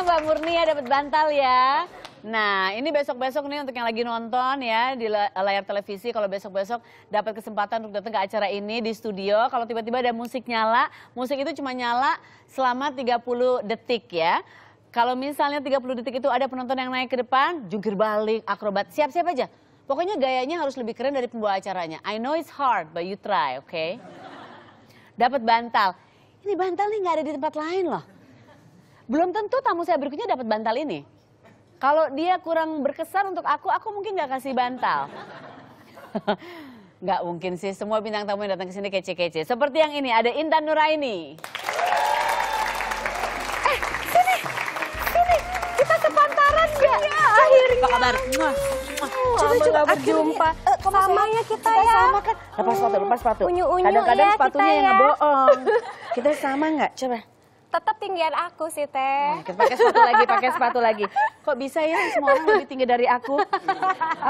Mbak Murnia ya, dapat bantal ya. Nah, ini besok-besok nih untuk yang lagi nonton ya di layar televisi. Kalau besok-besok dapat kesempatan untuk datang ke acara ini di studio. Kalau tiba-tiba ada musik nyala, musik itu cuma nyala selama 30 detik ya. Kalau misalnya 30 detik itu ada penonton yang naik ke depan, jungkir balik, akrobat, siap-siap aja. Pokoknya gayanya harus lebih keren dari pembawa acaranya. I know it's hard, but you try, oke? Okay? Dapat bantal. Ini bantal nih nggak ada di tempat lain loh belum tentu tamu saya berikutnya dapat bantal ini. Kalau dia kurang berkesan untuk aku, aku mungkin gak kasih bantal. gak mungkin sih, semua bintang tamu yang datang ke sini kece-kece. Seperti yang ini, ada Intan Nuraini. Eh, sini, sini, kita sepantaran nggak? Ya, akhirnya. Apa kabar? Coba-coba berjumpa. Eh, sama ya kita, ya. sama kan. Lepas sepatu, lepas sepatu. unyu Kadang-kadang ya sepatunya yang ya. ngebohong. Kita sama gak? Coba tetap tinggian aku sih teh. Oh, pakai sepatu lagi, pakai sepatu lagi. Kok bisa ya semua orang lebih tinggi dari aku?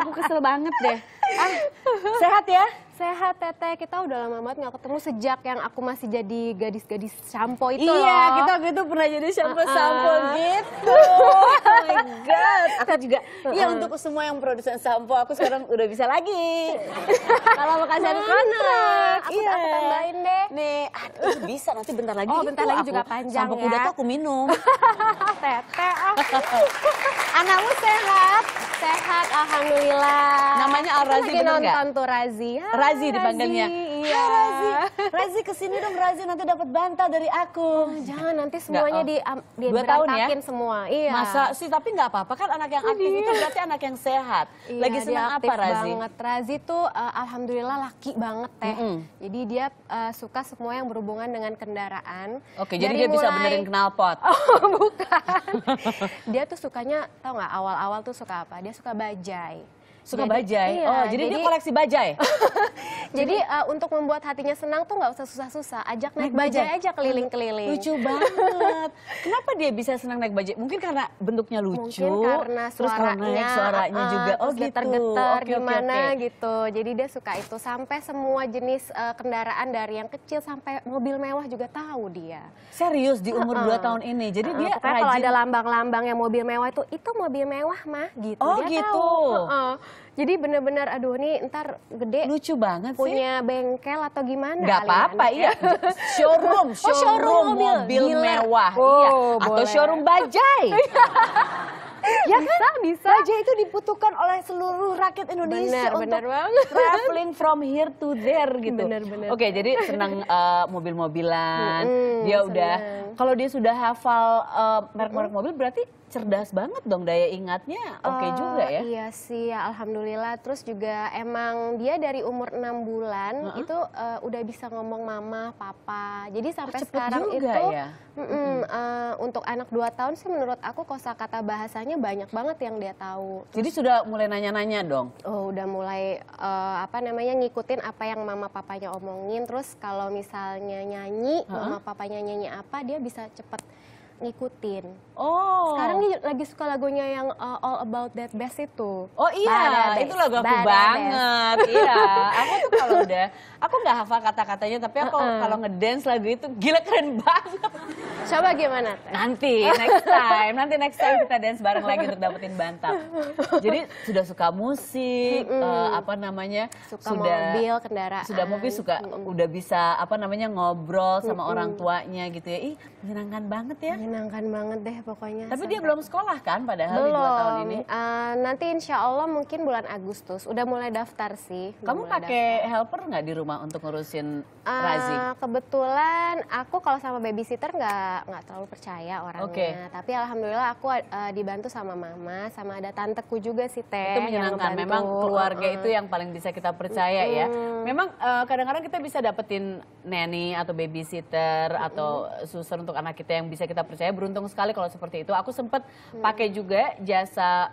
Aku kesel banget deh. Ah, sehat ya? Sehat teteh, kita udah lama banget gak ketemu sejak yang aku masih jadi gadis-gadis sampo itu iya, loh. Iya, kita gitu pernah jadi shampoo sampo uh -uh. gitu. Oh my god. Aku juga. Iya uh -uh. untuk semua yang produsen sampo aku sekarang udah bisa lagi. Kalau lokasi kontrak. Aku, yeah. aku tambahin deh. Nih, aduh bisa nanti bentar lagi. Oh, bentar lagi aku, juga panjang sampo ya. Sampo kuda tuh aku minum. Tete ah. Anakmu sehat? Sehat alhamdulillah. Namanya Al Razi benar nonton tuh Razi. Ya, Razi dipanggilnya. Iya. Hai Razi, Razi kesini dong Razi nanti dapat bantal dari aku. Oh, jangan nanti semuanya oh. di um, di tahun ya? semua. Iya. Masa sih tapi nggak apa-apa kan anak yang aktif itu berarti anak yang sehat. Iya, Lagi senang apa Razi? banget. Razi tuh uh, alhamdulillah laki banget teh. Mm -hmm. Jadi dia uh, suka semua yang berhubungan dengan kendaraan. Oke, okay, jadi dia mulai... bisa benerin knalpot. Oh, bukan. dia tuh sukanya tau nggak awal-awal tuh suka apa? Dia suka bajai. Suka jadi, bajai. Iya, oh, jadi, jadi dia koleksi bajai. jadi uh, untuk membuat hatinya senang tuh nggak usah susah-susah, ajak naik, naik bajai. bajai aja keliling-keliling. Lucu banget. Kenapa dia bisa senang naik bajai? Mungkin karena bentuknya lucu. Mungkin karena suaranya, terus karena naik suaranya uh, juga. Oh, gitu. oke geter okay, gimana okay, okay. gitu. Jadi dia suka itu sampai semua jenis uh, kendaraan dari yang kecil sampai mobil mewah juga tahu dia. Serius di umur uh, uh. 2 tahun ini. Jadi uh, uh, dia kalau ada lambang-lambang yang mobil mewah itu itu mobil mewah mah gitu. Oh, dia gitu. Tahu. Uh, uh. Jadi benar-benar aduh ini ntar gede lucu banget punya sih. bengkel atau gimana? Gak apa-apa iya. Showroom, showroom, oh, showroom mobil, mobil mewah, oh, iya. Atau boleh. showroom bajai. Iya ya kan? bisa, kan? bisa. raja itu dibutuhkan oleh seluruh rakyat Indonesia bener, untuk bener traveling from here to there gitu. Bener, bener. Oke, jadi senang uh, mobil-mobilan. Hmm, dia udah kalau dia sudah hafal uh, merek-merek mobil berarti cerdas banget dong daya ingatnya oke okay uh, eh, juga ya iya sih ya, alhamdulillah terus juga emang dia dari umur enam bulan uh -huh. itu uh, udah bisa ngomong mama papa jadi oh, sampai oh, sekarang juga itu ya? mm -mm, uh, untuk anak dua tahun sih menurut aku kosakata bahasanya sebenarnya banyak banget yang dia tahu. Jadi sudah mulai nanya-nanya dong. Oh, udah mulai uh, apa namanya ngikutin apa yang mama papanya omongin. Terus kalau misalnya nyanyi, huh? mama papanya nyanyi apa, dia bisa cepet ngikutin. Oh. Sekarang dia lagi suka lagunya yang uh, All About That Bass itu. Oh iya, Badabes. itu lagu aku Badabes. banget. iya, aku tuh kalau udah, aku nggak hafal kata-katanya, tapi aku uh -uh. kalau ngedance lagu itu gila keren banget. Coba gimana? Teh? Nanti next time, nanti next time kita dance bareng lagi untuk dapetin bantal. Jadi sudah suka musik, mm -hmm. uh, apa namanya? Suka sudah, mobil, kendaraan. Sudah mobil suka mm -hmm. udah bisa apa namanya ngobrol sama mm -hmm. orang tuanya gitu ya. Ih, menyenangkan banget ya. Menyenangkan banget deh pokoknya. Tapi dia belum sekolah kan padahal belum. di tahun ini? Uh, nanti insya Allah mungkin bulan Agustus udah mulai daftar sih. Kamu pakai helper nggak di rumah untuk ngurusin uh, Razi? Kebetulan aku kalau sama babysitter nggak nggak nggak terlalu percaya orangnya. Okay. Tapi alhamdulillah aku uh, dibantu sama mama, sama ada tanteku juga sih teh. Itu menyenangkan. Memang keluarga uh -uh. itu yang paling bisa kita percaya -hmm. ya. Memang eh, kadang-kadang uh, kita bisa dapetin nanny atau babysitter -hmm. atau suster untuk anak kita yang bisa kita percaya. Beruntung sekali kalau seperti itu. Aku sempat -hmm. pakai juga jasa uh,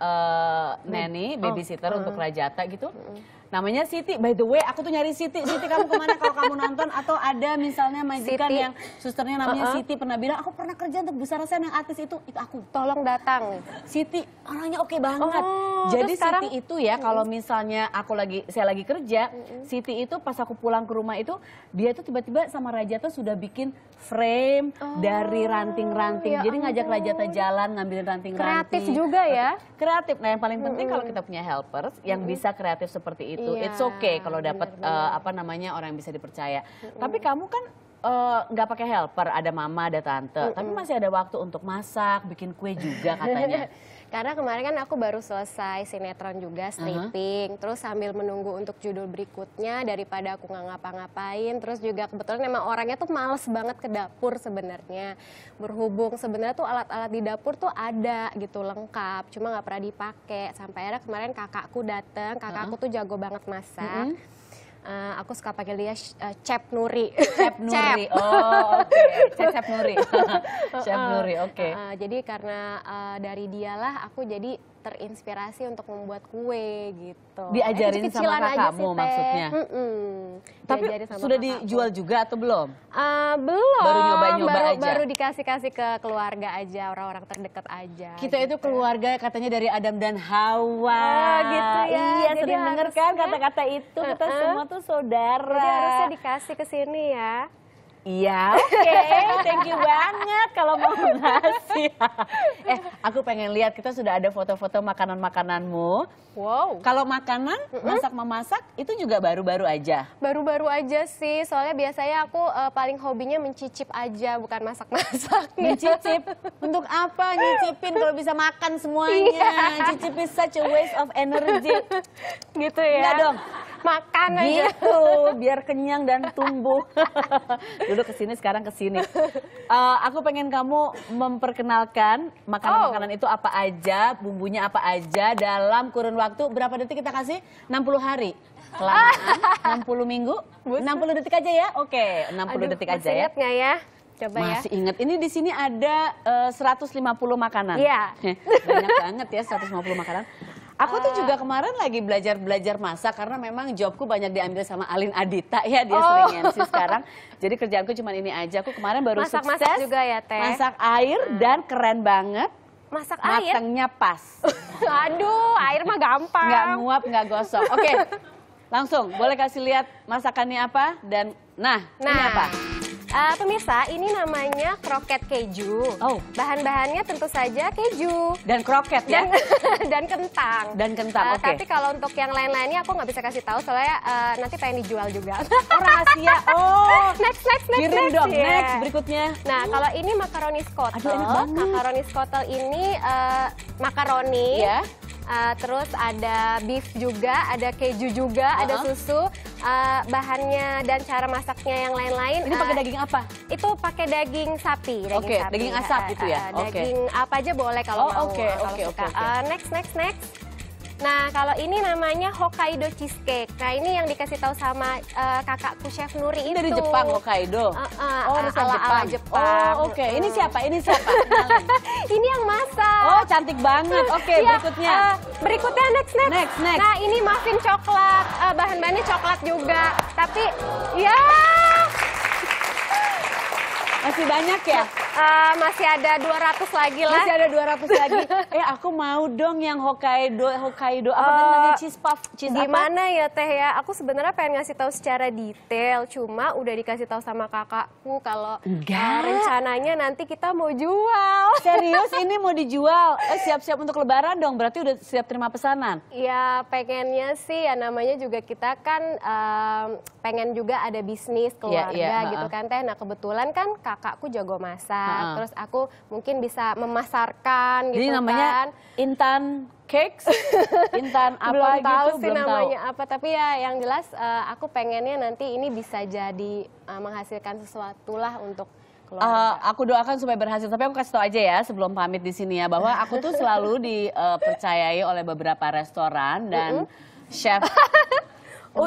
eh, nanny, oh, babysitter oh. untuk Rajata gitu. -hmm namanya Siti. By the way, aku tuh nyari Siti. Siti kamu kemana kalau kamu nonton atau ada misalnya majikan Siti. yang susternya namanya uh -uh. Siti pernah bilang aku pernah kerja untuk besar Sen yang artis itu itu aku. Tolong datang. Siti orangnya oke okay banget. Oh, Jadi Siti itu ya kalau misalnya aku lagi saya lagi kerja, uh -uh. Siti itu pas aku pulang ke rumah itu dia tuh tiba-tiba sama Raja tuh sudah bikin frame oh, dari ranting-ranting. Ya Jadi ngajak Raja tuh jalan ngambilin ranting-ranting. Kreatif juga ya. Kreatif. Nah, yang paling penting uh -uh. kalau kita punya helpers yang uh -uh. bisa kreatif seperti itu gitu. Yeah. It's okay kalau dapat uh, eh, apa namanya orang yang bisa dipercaya. Mm. Tapi kamu kan eh, nggak uh, pakai helper, ada mama, ada tante. Mm -hmm. Tapi masih ada waktu untuk masak, bikin kue juga katanya. Karena kemarin kan aku baru selesai sinetron juga stripping, uh -huh. terus sambil menunggu untuk judul berikutnya daripada aku nggak ngapa-ngapain, terus juga kebetulan emang orangnya tuh males banget ke dapur sebenarnya. Berhubung sebenarnya tuh alat-alat di dapur tuh ada gitu lengkap, cuma nggak pernah dipakai. Sampai akhirnya kemarin kakakku datang, kakakku uh -huh. tuh jago banget masak. Uh -huh uh, aku suka pakai dia uh, eh, Cep Nuri. Cep Nuri. Cep. Oh, oke. Okay. Cep Nuri. Cep Nuri, oke. Okay. Uh, eh, uh, jadi karena uh, dari dialah aku jadi terinspirasi untuk membuat kue gitu. Eh, Diajarin eh, sama kakakmu maksudnya. Mm -mm. Tapi sudah kakakmu. dijual juga atau belum? Uh, belum. Baru nyoba-nyoba aja. Baru dikasih-kasih ke keluarga aja, orang-orang terdekat aja. Kita gitu. itu keluarga katanya dari Adam dan Hawa. Oh, gitu ya. Iya, Jadi sering dengar kan kata-kata itu. Kita uh kita semua tuh saudara. Jadi harusnya dikasih ke sini ya. Iya, oke. Okay. Thank you banget kalau mau ngasih. eh, aku pengen lihat kita sudah ada foto-foto makanan-makananmu. Wow. Kalau makanan, masak-memasak itu juga baru-baru aja? Baru-baru aja sih, soalnya biasanya aku uh, paling hobinya mencicip aja, bukan masak-masak. Mencicip? Untuk apa nyicipin kalau bisa makan semuanya? Yeah. Cicip is such a waste of energy. Gitu ya? Enggak dong, makan aja. Gitu, biar kenyang dan tumbuh. Dulu kesini, sekarang kesini. Uh, eh, aku pengen kamu memperkenalkan makanan-makanan oh. itu apa aja, bumbunya apa aja dalam kurun waktu berapa detik kita kasih? 60 hari. Kelamaan, 60 minggu, 60 detik aja ya. Oke, okay, 60 Aduh, detik aja ya. Ingat ya? Coba ya. Masih ya. ingat. Ini di sini ada eh, uh, 150 makanan. Iya. Banyak banget ya 150 makanan. Aku tuh juga ah. kemarin lagi belajar-belajar masak karena memang jobku banyak diambil sama Alin Adita ya dia oh. sering MC sekarang. Jadi kerjaanku cuma ini aja. Aku kemarin baru masak, -masak sukses. Masak juga ya Teh. Masak air hmm. dan keren banget. Masak Matengnya air? Matangnya pas. Aduh, air mah gampang. Gak nguap, gak gosok. Oke, okay. langsung boleh kasih lihat masakannya apa dan nah, nah. ini apa? Uh, pemirsa, ini namanya kroket keju. Oh. Bahan-bahannya tentu saja keju. Dan kroket ya? Dan, dan kentang. Dan kentang, uh, oke. Okay. Tapi kalau untuk yang lain-lainnya aku nggak bisa kasih tahu soalnya uh, nanti pengen dijual juga. Oh, rahasia. Oh. next, next, next. Kirim next, dong, yeah. next berikutnya. Nah, kalau ini makaroni skotel. Aduh, enak banget. Makaroni skotel ini uh, makaroni. Yeah Uh, terus ada beef juga, ada keju juga, uh -huh. ada susu. Uh, bahannya dan cara masaknya yang lain-lain. Ini uh, pakai eh, daging apa? Itu pakai daging sapi. Oke, okay, daging asap gitu ya. Uh, okay. Daging apa aja boleh kalau oh, mau. Oke, oke, oke. Next, next, next. Nah, kalau ini namanya Hokkaido cheesecake. Nah, ini yang dikasih tahu sama uh, kakakku Chef Nuri ini itu. dari Jepang Hokkaido. Uh, uh, oh, ala, Jepang. Jepang. Oh, oke. Okay. Ini siapa? Ini siapa? ini yang masak. Oh, cantik banget. Oke, okay, ya, berikutnya. Uh, berikutnya next, next next. Next, Nah, ini muffin coklat. Uh, bahan-bahannya coklat juga. Tapi ya Masih banyak ya? Uh, masih ada 200 lagi lah. Masih ada 200 lagi. eh aku mau dong yang Hokkaido, Hokkaido apa uh, namanya cheese puff, cheese Gimana apa? ya Teh ya? Aku sebenarnya pengen ngasih tahu secara detail, cuma udah dikasih tahu sama kakakku kalau eh, rencananya nanti kita mau jual. Serius ini mau dijual? Eh siap-siap untuk lebaran dong, berarti udah siap terima pesanan? Iya, pengennya sih ya namanya juga kita kan um, pengen juga ada bisnis iya, iya, keluarga yeah, yeah, gitu uh -uh. kan Teh. Nah kebetulan kan kakakku jago masak. Ha-ha. terus aku mungkin bisa memasarkan gitu namanya kan. Intan Cakes, Intan apa belum gitu, tahu sih namanya tahu. apa, tapi ya yang jelas uh, aku pengennya nanti ini bisa jadi uh, menghasilkan sesuatu lah untuk Uh, aku doakan supaya berhasil. Tapi aku kasih tau aja ya sebelum pamit di sini ya bahwa aku tuh selalu dipercayai oleh beberapa restoran dan mm -hmm. chef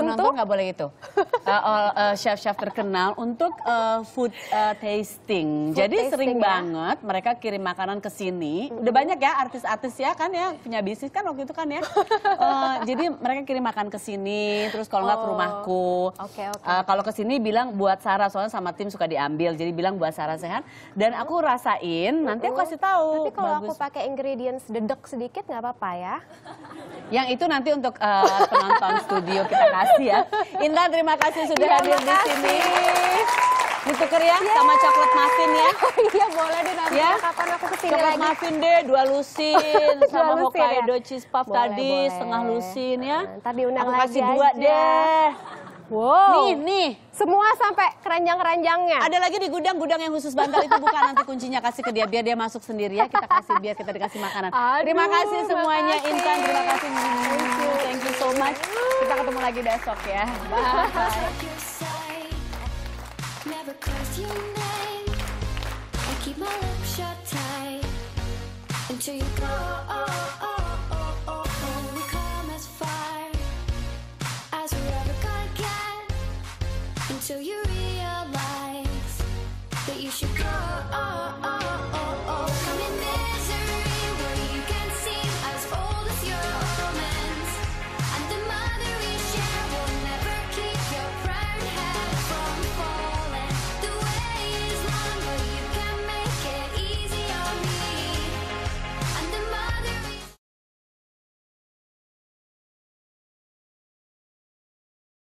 untuk nggak boleh itu. Eh, oh, eh, chef-chef uh, uh, terkenal untuk uh, food uh, tasting. Food Jadi tasting sering ya? banget mereka kirim makanan ke sini. Mm Udah banyak ya artis-artis ya kan ya punya bisnis kan waktu itu kan ya. uh, jadi mereka kirim makan ke sini, terus kalau nggak oh. ke rumahku. Okay, okay. Uh, kalau ke sini bilang buat Sarah soalnya sama tim suka diambil. Jadi bilang buat Sarah sehat dan aku rasain nanti aku kasih tahu. Tapi kalau aku pakai ingredients dedek sedikit nggak apa-apa ya? Yang itu nanti untuk uh, penonton studio kita kasih ya. Intan terima kasih sudah ya, hadir di sini. Ditukar ya yeah. sama coklat muffin ya. Iya boleh deh nanti yeah. Ya, kapan aku kesini coklat lagi. Coklat muffin deh dua lusin sama lusin, ya? Hokkaido ya? cheese puff boleh, tadi boleh. setengah lusin ya. Tadi undang aku lagi kasih aja. dua deh. Wow. Nih, nih. Semua sampai keranjang-keranjangnya. Ada lagi di gudang-gudang yang khusus bantal itu bukan nanti kuncinya kasih ke dia biar dia masuk sendiri ya. Kita kasih biar kita dikasih makanan. Aduh, terima kasih semuanya makasih. Intan, terima kasih. Thank you, thank you so much. Kita ketemu lagi besok ya. Bye. Bye. so you